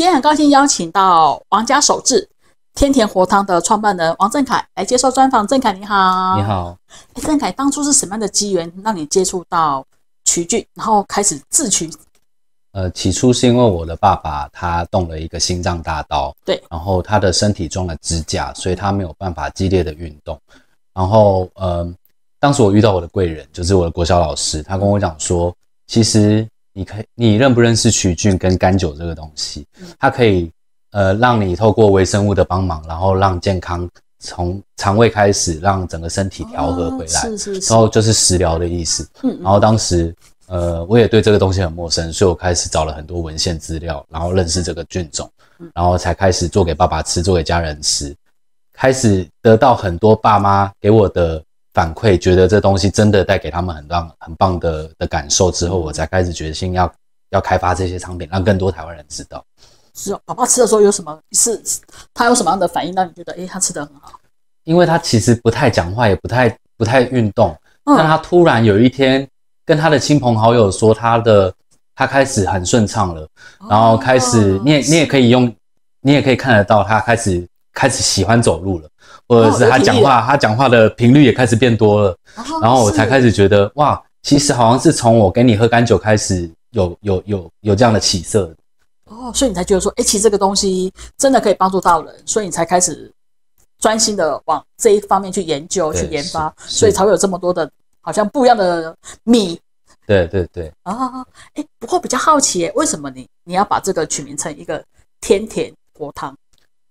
今天很高兴邀请到王家手制天田火汤的创办人王正凯来接受专访。正凯，你好！你好。哎，正凯，当初是什么样的机缘让你接触到曲剧，然后开始自取？呃，起初是因为我的爸爸他动了一个心脏大刀，对，然后他的身体装了支架，所以他没有办法激烈的运动。然后，嗯，当时我遇到我的贵人，就是我的国小老师，他跟我讲说，其实。你可以，你认不认识曲菌跟甘酒这个东西？它可以呃，让你透过微生物的帮忙，然后让健康从肠胃开始，让整个身体调和回来。是是是。然后就是食疗的意思。嗯。然后当时呃，我也对这个东西很陌生，所以我开始找了很多文献资料，然后认识这个菌种，然后才开始做给爸爸吃，做给家人吃，开始得到很多爸妈给我的。反馈觉得这东西真的带给他们很棒、很棒的的感受之后，我才开始决心要要开发这些商品，让更多台湾人知道。是哦，宝宝吃的时候有什么是他有什么样的反应，让你觉得哎，他吃的很好？因为他其实不太讲话，也不太不太运动，但他突然有一天跟他的亲朋好友说，他的他开始很顺畅了，然后开始你也你也可以用你也可以看得到他开始开始喜欢走路了。或者是他讲话，他讲话的频率也开始变多了，然后我才开始觉得哇，其实好像是从我跟你喝干酒开始有有有有这样的起色，哦，所以你才觉得说，哎，其实这个东西真的可以帮助到人，所以你才开始专心的往这一方面去研究去研发，所以才会有这么多的好像不一样的米，对对对啊，哎，不过比较好奇，为什么你你要把这个取名成一个天甜果汤？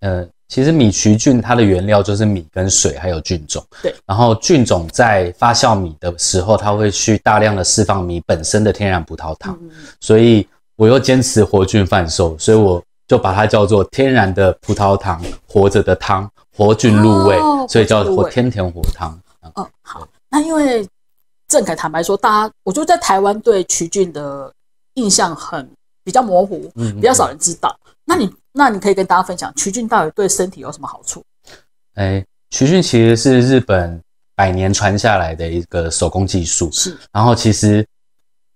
呃。其实米曲菌它的原料就是米跟水，还有菌种。对，然后菌种在发酵米的时候，它会去大量的释放米本身的天然葡萄糖。所以我又坚持活菌贩售，所以我就把它叫做天然的葡萄糖，活着的汤，活菌入味，所以叫天甜活汤。嗯，好。那因为正楷坦白说，大家我觉得在台湾对曲菌的印象很比较模糊，比较少人知道。那你？那你可以跟大家分享曲菌到底对身体有什么好处？哎，曲菌其实是日本百年传下来的一个手工技术。是，然后其实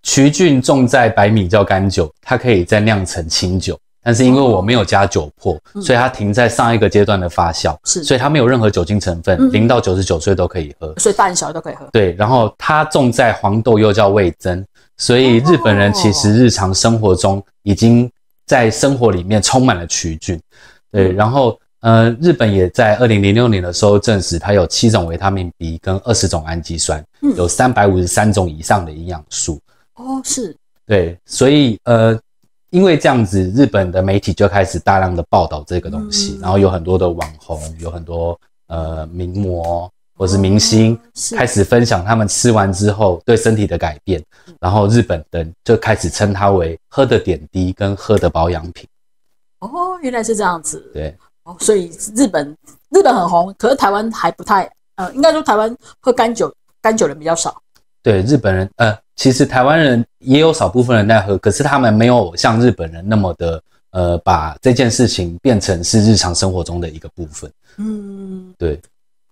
曲菌种在白米叫干酒，它可以再酿成清酒。但是因为我没有加酒粕，所以它停在上一个阶段的发酵，是，所以它没有任何酒精成分，零到九十九岁都可以喝，所以大小都可以喝。对，然后它种在黄豆又叫味增，所以日本人其实日常生活中已经。在生活里面充满了曲菌，对，然后呃，日本也在二零零六年的时候证实，它有七种维他命 B 跟二十种氨基酸，有三百五十三种以上的营养素。哦，是，对，所以呃，因为这样子，日本的媒体就开始大量的报道这个东西，然后有很多的网红，有很多呃名模。或是明星开始分享他们吃完之后对身体的改变，然后日本人就开始称它为“喝的点滴”跟“喝的保养品”。哦，原来是这样子。对。哦，所以日本日本很红，可是台湾还不太……呃，应该说台湾喝干酒干酒人比较少。对，日本人呃，其实台湾人也有少部分人在喝，可是他们没有像日本人那么的呃，把这件事情变成是日常生活中的一个部分。嗯，对。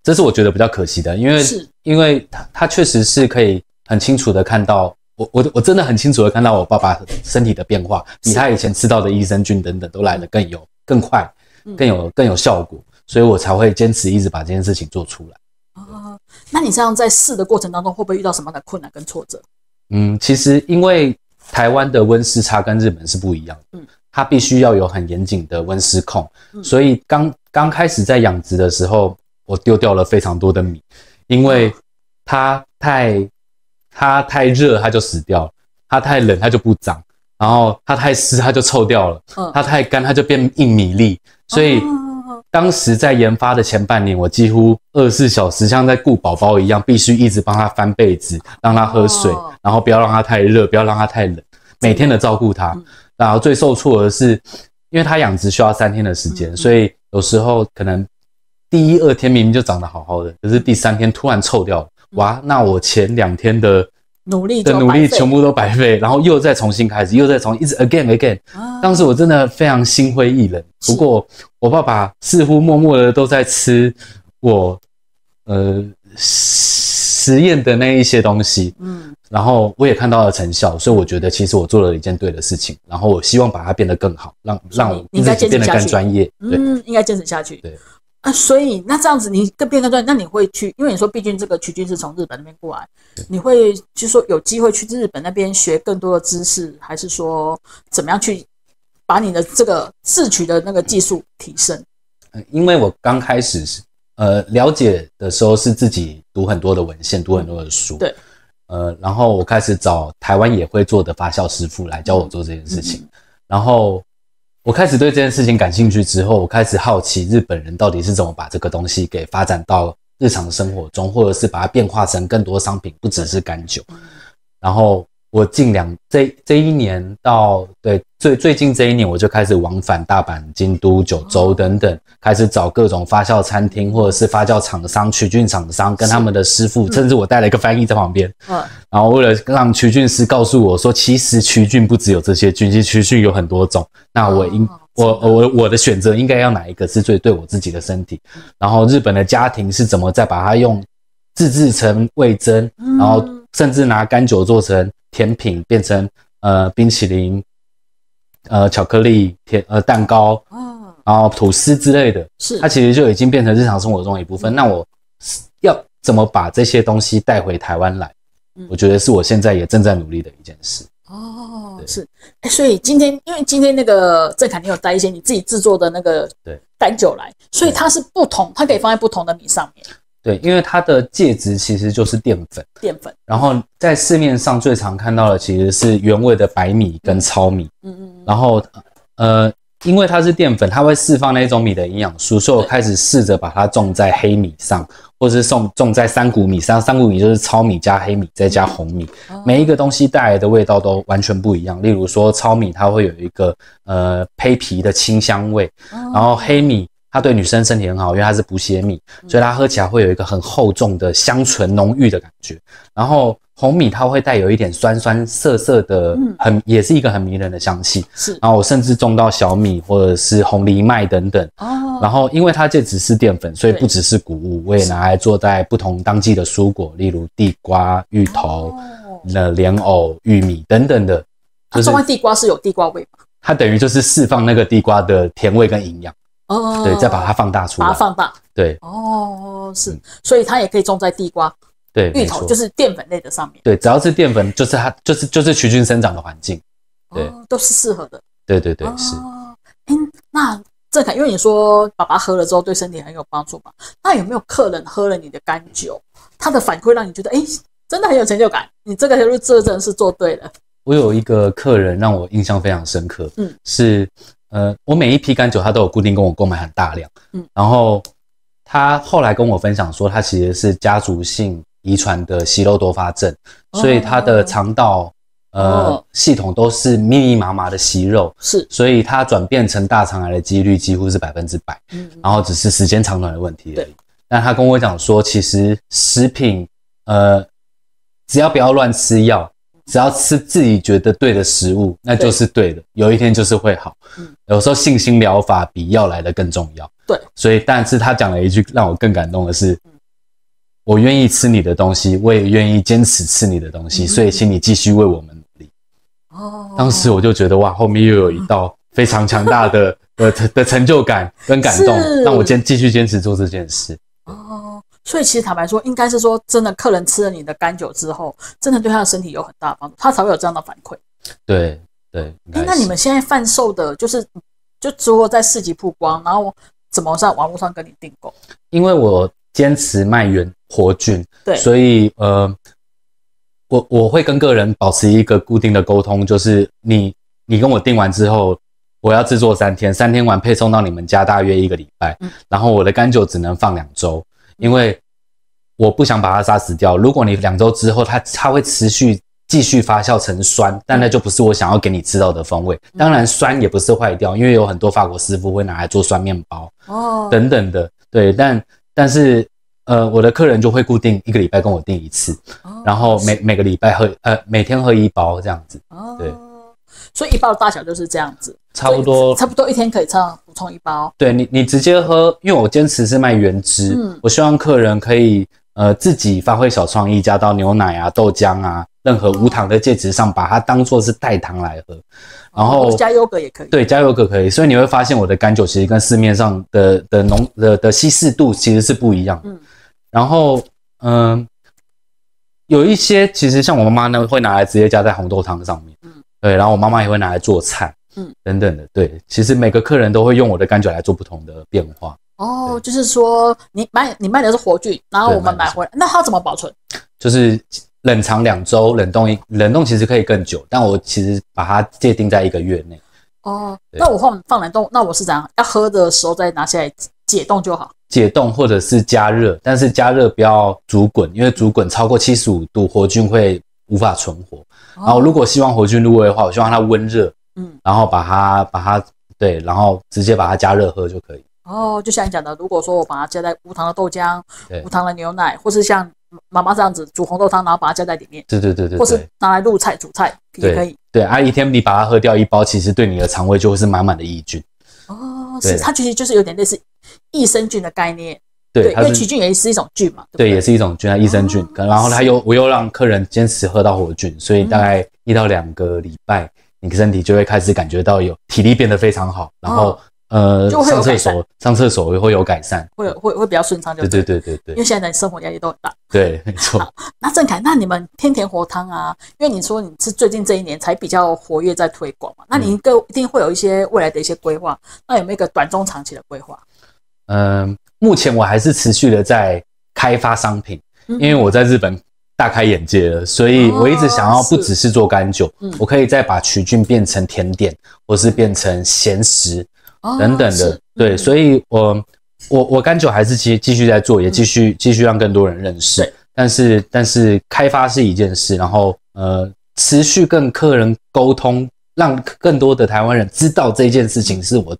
这是我觉得比较可惜的，因为是因为他他确实是可以很清楚的看到我我我真的很清楚的看到我爸爸身体的变化，比他以前吃到的益生菌等等都来得更有更快更有更有效果，所以我才会坚持一直把这件事情做出来。啊，那你这样在试的过程当中，会不会遇到什么样的困难跟挫折？嗯，其实因为台湾的温湿差跟日本是不一样的，嗯，它必须要有很严谨的温湿控，所以刚刚开始在养殖的时候。我丢掉了非常多的米，因为它太它太热，它就死掉了；它太冷，它就不长；然后它太湿，它就臭掉了；它太干，它就变硬米粒。所以当时在研发的前半年，我几乎二十四小时像在顾宝宝一样，必须一直帮他翻被子，让他喝水，然后不要让他太热，不要让他太冷，每天的照顾他。然后最受挫的是，因为它养殖需要三天的时间，所以有时候可能。第一二天明明就长得好好的，可是第三天突然臭掉了。哇，那我前两天的努力的努力全部都白费，然后又再重新开始，又再重一直 again again。当时我真的非常心灰意冷。不过我爸爸似乎默默的都在吃我呃实验的那一些东西，嗯，然后我也看到了成效，所以我觉得其实我做了一件对的事情。然后我希望把它变得更好，让让我自己变得更专业。嗯，应该坚持下去。对。那所以那这样子你更变更业，那你会去？因为你说毕竟这个曲菌是从日本那边过来，你会就说有机会去日本那边学更多的知识，还是说怎么样去把你的这个制曲的那个技术提升？嗯，因为我刚开始是呃了解的时候是自己读很多的文献，读很多的书，对，呃，然后我开始找台湾也会做的发酵师傅来教我做这件事情，然后。我开始对这件事情感兴趣之后，我开始好奇日本人到底是怎么把这个东西给发展到日常生活中，或者是把它变化成更多商品，不只是干酒，然后。我近两这这一年到对最最近这一年，我就开始往返大阪、京都、九州等等，开始找各种发酵餐厅或者是发酵厂商、曲菌厂商，跟他们的师傅，甚至我带了一个翻译在旁边。嗯。然后为了让曲菌师告诉我说，其实曲菌不只有这些菌，其实曲菌有很多种。那我应我我我的选择应该要哪一个是最对我自己的身体？然后日本的家庭是怎么再把它用自制成味增，然后甚至拿干酒做成。甜品变成呃冰淇淋，呃巧克力甜呃蛋糕，啊，然后吐司之类的，是它其实就已经变成日常生活中的一部分。那我要怎么把这些东西带回台湾来？我觉得是我现在也正在努力的一件事。哦，是，所以今天因为今天那个郑凯你有带一些你自己制作的那个对单酒来，所以它是不同，它可以放在不同的米上面。对，因为它的介质其实就是淀粉，淀粉。然后在市面上最常看到的其实是原味的白米跟糙米。嗯嗯。然后，呃，因为它是淀粉，它会释放那种米的营养素，所以我开始试着把它种在黑米上，或者是种种在三谷米上。三谷米就是糙米加黑米再加红米，每一个东西带来的味道都完全不一样。例如说，糙米它会有一个呃胚皮的清香味，然后黑米。它对女生身体很好，因为它是补血米，所以它喝起来会有一个很厚重的香醇浓郁的感觉。然后红米它会带有一点酸酸涩涩的，很也是一个很迷人的香气。是，然后我甚至种到小米或者是红藜麦等等。哦。然后因为它这只是淀粉，所以不只是谷物，我也拿来做在不同当季的蔬果，例如地瓜、芋头、那莲藕、玉米等等的。它种完地瓜是有地瓜味吗？它等于就是释放那个地瓜的甜味跟营养。哦，对，再把它放大出来。把它放大，对，哦，是，所以它也可以种在地瓜，对，芋头就是淀粉类的上面。对，只要是淀粉，就是它，就是就是曲菌生长的环境。对，都是适合的。对对对，是。哎，那郑凯，因为你说爸爸喝了之后对身体很有帮助嘛，那有没有客人喝了你的干酒，他的反馈让你觉得哎，真的很有成就感？你这个这真是做对了。我有一个客人让我印象非常深刻，嗯，是。呃，我每一批干酒，他都有固定跟我购买很大量。嗯，然后他后来跟我分享说，他其实是家族性遗传的息肉多发症，所以他的肠道呃系统都是密密麻麻的息肉，是，所以他转变成大肠癌的几率几乎是百分之百。嗯，然后只是时间长短的问题。而已。那他跟我讲说，其实食品呃，只要不要乱吃药。只要吃自己觉得对的食物，那就是对的。有一天就是会好。有时候信心疗法比药来的更重要。对。所以，但是他讲了一句让我更感动的是，我愿意吃你的东西，我也愿意坚持吃你的东西。所以，请你继续为我们努力。哦。当时我就觉得哇，后面又有一道非常强大的呃的成就感跟感动，让我坚继续坚持做这件事。哦。所以其实坦白说，应该是说真的，客人吃了你的甘酒之后，真的对他的身体有很大帮助，他才会有这样的反馈。对对。那你们现在贩售的，就是就只有在四级曝光，然后怎么在网络上跟你订购？因为我坚持卖原活菌，对，所以呃，我我会跟个人保持一个固定的沟通，就是你你跟我订完之后，我要制作三天，三天完配送到你们家，大约一个礼拜，然后我的甘酒只能放两周。因为我不想把它杀死掉。如果你两周之后，它它会持续继续发酵成酸，但那就不是我想要给你吃到的风味。当然，酸也不是坏掉，因为有很多法国师傅会拿来做酸面包哦等等的。对，但但是呃，我的客人就会固定一个礼拜跟我订一次，然后每每个礼拜喝呃每天喝一包这样子。对。所以一包的大小就是这样子，差不多，差不多一天可以称补充一包。对你，你直接喝，因为我坚持是卖原汁，嗯、我希望客人可以呃自己发挥小创意，加到牛奶啊、豆浆啊，任何无糖的介质上，把它当做是代糖来喝。然后加优格也可以。对，加优格可以。所以你会发现我的甘酒其实跟市面上的的浓的的稀释度其实是不一样。嗯，然后嗯，有一些其实像我妈妈呢，会拿来直接加在红豆汤上面。对，然后我妈妈也会拿来做菜，嗯，等等的。对，其实每个客人都会用我的甘蔗来做不同的变化。哦，就是说你卖你卖的是活菌，然后我们买回来，那它怎么保存？就是冷藏两周，冷冻一冷冻其实可以更久，但我其实把它界定在一个月内。哦，那我放放冷冻，那我是怎样？要喝的时候再拿起来解冻就好。解冻或者是加热，但是加热不要煮滚，因为煮滚超过七十五度，活菌会。无法存活。然后如果希望活菌入胃的话，我希望它温热，嗯，然后把它把它对，然后直接把它加热喝就可以。哦，就像你讲的，如果说我把它加在无糖的豆浆、无糖的牛奶，或是像妈妈这样子煮红豆汤，然后把它加在里面。对对对对。或是拿来入菜煮菜也可以。对，阿、且一天你把它喝掉一包，其实对你的肠胃就会是满满的益菌。哦，是，它其实就是有点类似益生菌的概念。对，为曲菌也是一种菌嘛。对，也是一种菌啊，益生菌。可然后它又，我又让客人坚持喝到活菌，所以大概一到两个礼拜，你身体就会开始感觉到有体力变得非常好。然后呃，上厕所上厕所也会有改善，会会会比较顺畅。就对对对对，因为现在生活压力都很大。对，没错。那郑凯，那你们天田活汤啊，因为你说你是最近这一年才比较活跃在推广嘛，那你个一定会有一些未来的一些规划。那有没有一个短中长期的规划？嗯，目前我还是持续的在开发商品，因为我在日本大开眼界了，所以我一直想要不只是做干酒，我可以再把曲菌变成甜点，或是变成咸食等等的。对，所以，我我我干酒还是继继续在做，也继续继续让更多人认识。但是，但是开发是一件事，然后呃，持续跟客人沟通，让更多的台湾人知道这件事情是我。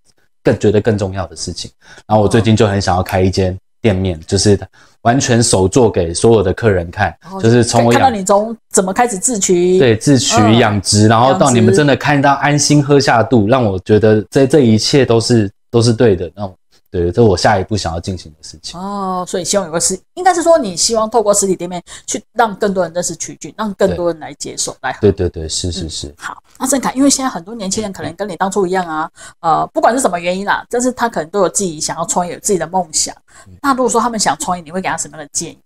更觉得更重要的事情，然后我最近就很想要开一间店面，就是完全手做给所有的客人看，就是从我养到你从怎么开始自取，对，自取养殖，然后到你们真的看到安心喝下肚，让我觉得这这一切都是都是对的，那对，这是我下一步想要进行的事情。哦，所以希望有个实，应该是说你希望透过实体店面去让更多人认识曲菌，让更多人来接受。来，对对对，是是是。好，那郑凯，因为现在很多年轻人可能跟你当初一样啊，呃，不管是什么原因啦，但是他可能都有自己想要创业、有自己的梦想。那如果说他们想创业，你会给他什么样的建议？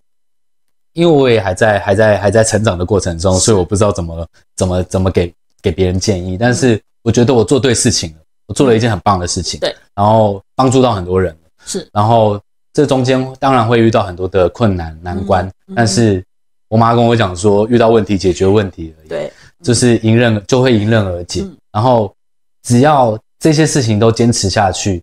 因为我也还在还在还在成长的过程中，所以我不知道怎么怎么怎么给给别人建议。但是我觉得我做对事情了，我做了一件很棒的事情。对，然后。帮助到很多人，是。然后这中间当然会遇到很多的困难难关，但是我妈跟我讲说，遇到问题解决问题而已，对，就是迎刃就会迎刃而解。然后只要这些事情都坚持下去，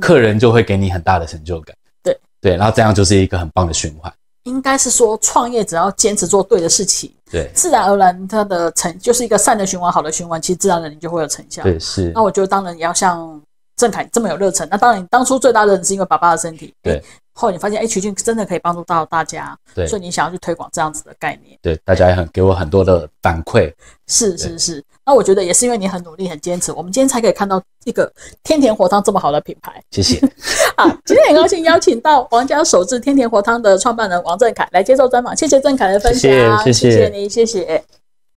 客人就会给你很大的成就感。对对，然后这样就是一个很棒的循环。应该是说创业只要坚持做对的事情，对，自然而然它的成就是一个善的循环，好的循环，其实自然而然就会有成效。对，是。那我觉得当然也要像。郑凯这么有热忱，那当然你当初最大的忱是因为爸爸的身体，对，后你发现哎，曲俊真的可以帮助到大家，对，所以你想要去推广这样子的概念，对，大家也很给我很多的反馈，是是是，那我觉得也是因为你很努力、很坚持，我们今天才可以看到一个天田火汤这么好的品牌，谢谢。好，今天很高兴邀请到王家手制天田火汤的创办人王正凯来接受专访，谢谢郑凯的分享，谢谢你，谢谢。